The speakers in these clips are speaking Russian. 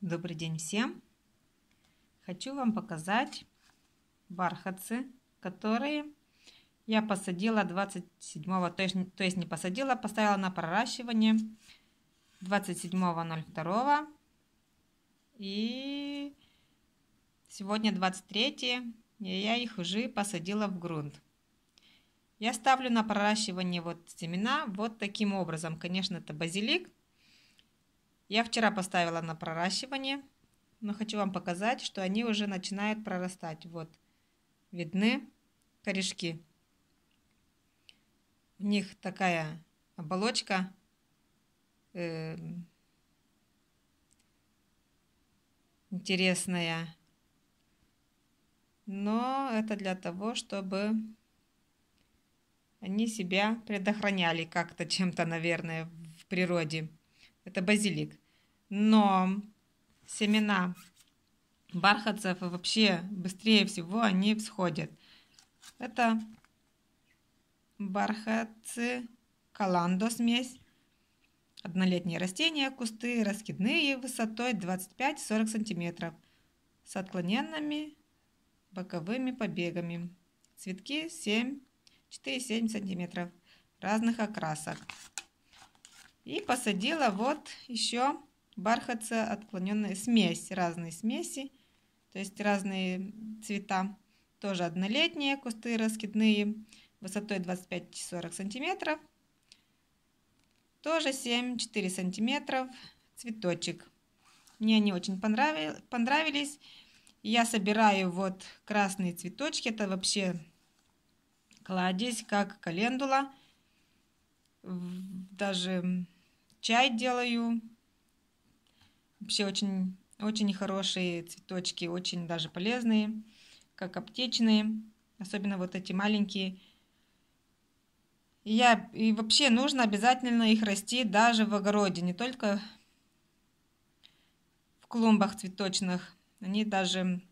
Добрый день всем! Хочу вам показать бархатцы, которые я посадила 27-го, то есть, то есть не посадила, а поставила на проращивание 27.02 и сегодня 23 и я их уже посадила в грунт. Я ставлю на проращивание вот семена вот таким образом. Конечно, это базилик – я вчера поставила на проращивание, но хочу вам показать, что они уже начинают прорастать. Вот, видны корешки. У них такая оболочка э, интересная. Но это для того, чтобы они себя предохраняли как-то чем-то, наверное, в природе это базилик. Но семена бархатцев вообще быстрее всего они всходят. Это бархатцы, каландо смесь, однолетние растения, кусты раскидные высотой 25-40 см с отклоненными боковыми побегами. Цветки 7-4-7 см разных окрасок. И посадила вот еще бархатца отклоненная смесь, разные смеси, то есть разные цвета. Тоже однолетние кусты раскидные, высотой 25-40 сантиметров. Тоже 7-4 сантиметров цветочек. Мне они очень понравились. Я собираю вот красные цветочки. Это вообще кладезь, как календула. Даже чай делаю. Вообще очень, очень хорошие цветочки, очень даже полезные, как аптечные. Особенно вот эти маленькие. И, я, и вообще нужно обязательно их расти даже в огороде, не только в клумбах цветочных. Они даже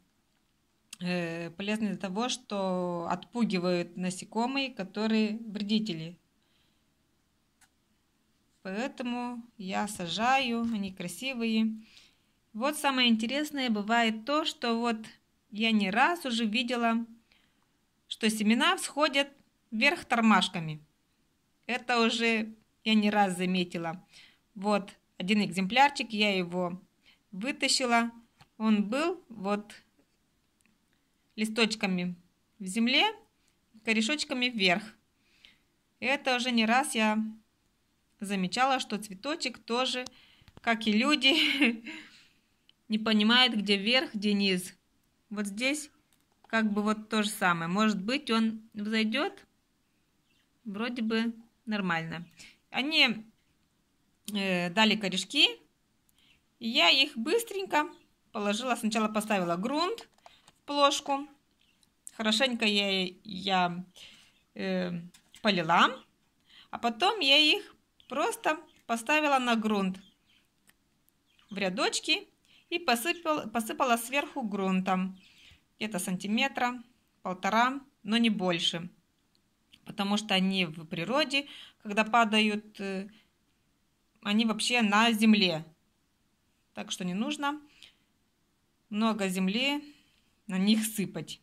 э, полезны для того, что отпугивают насекомые, которые вредители Поэтому я сажаю, они красивые. Вот самое интересное бывает то, что вот я не раз уже видела, что семена всходят вверх тормашками. Это уже я не раз заметила. Вот один экземплярчик, я его вытащила. Он был вот листочками в земле, корешочками вверх. Это уже не раз я замечала, что цветочек тоже, как и люди, не понимает, где верх, где низ. Вот здесь как бы вот то же самое. Может быть, он взойдет, вроде бы нормально. Они э, дали корешки, и я их быстренько положила. Сначала поставила грунт в плошку. Хорошенько я, я э, полила, а потом я их Просто поставила на грунт в рядочки и посыпал, посыпала сверху грунтом. Где-то сантиметра, полтора, но не больше. Потому что они в природе, когда падают, э, они вообще на земле. Так что не нужно много земли на них сыпать.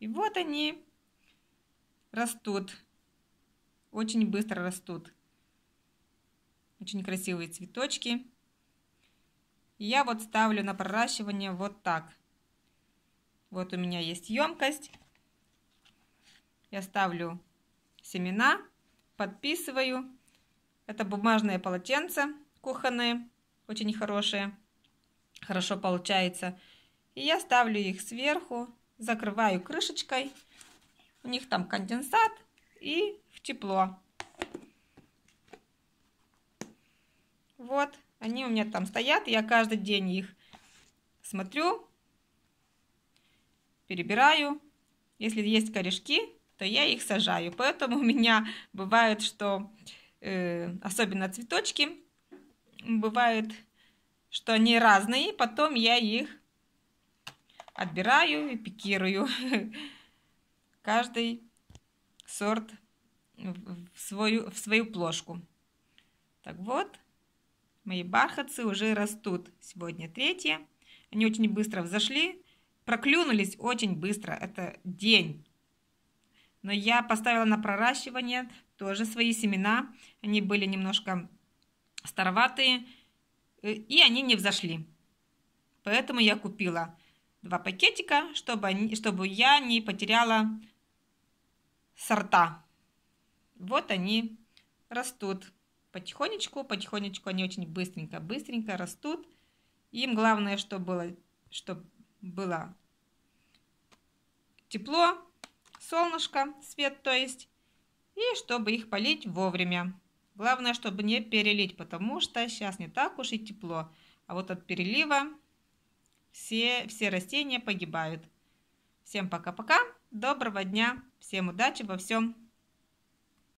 И вот они растут. Очень быстро растут. Очень красивые цветочки. я вот ставлю на проращивание вот так. Вот у меня есть емкость. Я ставлю семена, подписываю. Это бумажные полотенца кухонные, очень хорошие. Хорошо получается. И я ставлю их сверху, закрываю крышечкой. У них там конденсат и в тепло. Вот, они у меня там стоят, я каждый день их смотрю, перебираю. Если есть корешки, то я их сажаю. Поэтому у меня бывает, что э, особенно цветочки, бывает, что они разные, потом я их отбираю и пикирую. Каждый сорт в свою, в свою плошку. Так вот, Мои бархатцы уже растут. Сегодня третье. Они очень быстро взошли, проклюнулись очень быстро. Это день. Но я поставила на проращивание тоже свои семена. Они были немножко староватые, э, и они не взошли. Поэтому я купила два пакетика, чтобы, они, чтобы я не потеряла сорта. Вот они растут потихонечку, потихонечку они очень быстренько, быстренько растут. Им главное, чтобы было, чтобы было тепло, солнышко, свет, то есть, и чтобы их полить вовремя. Главное, чтобы не перелить, потому что сейчас не так уж и тепло. А вот от перелива все, все растения погибают. Всем пока-пока, доброго дня, всем удачи во всем.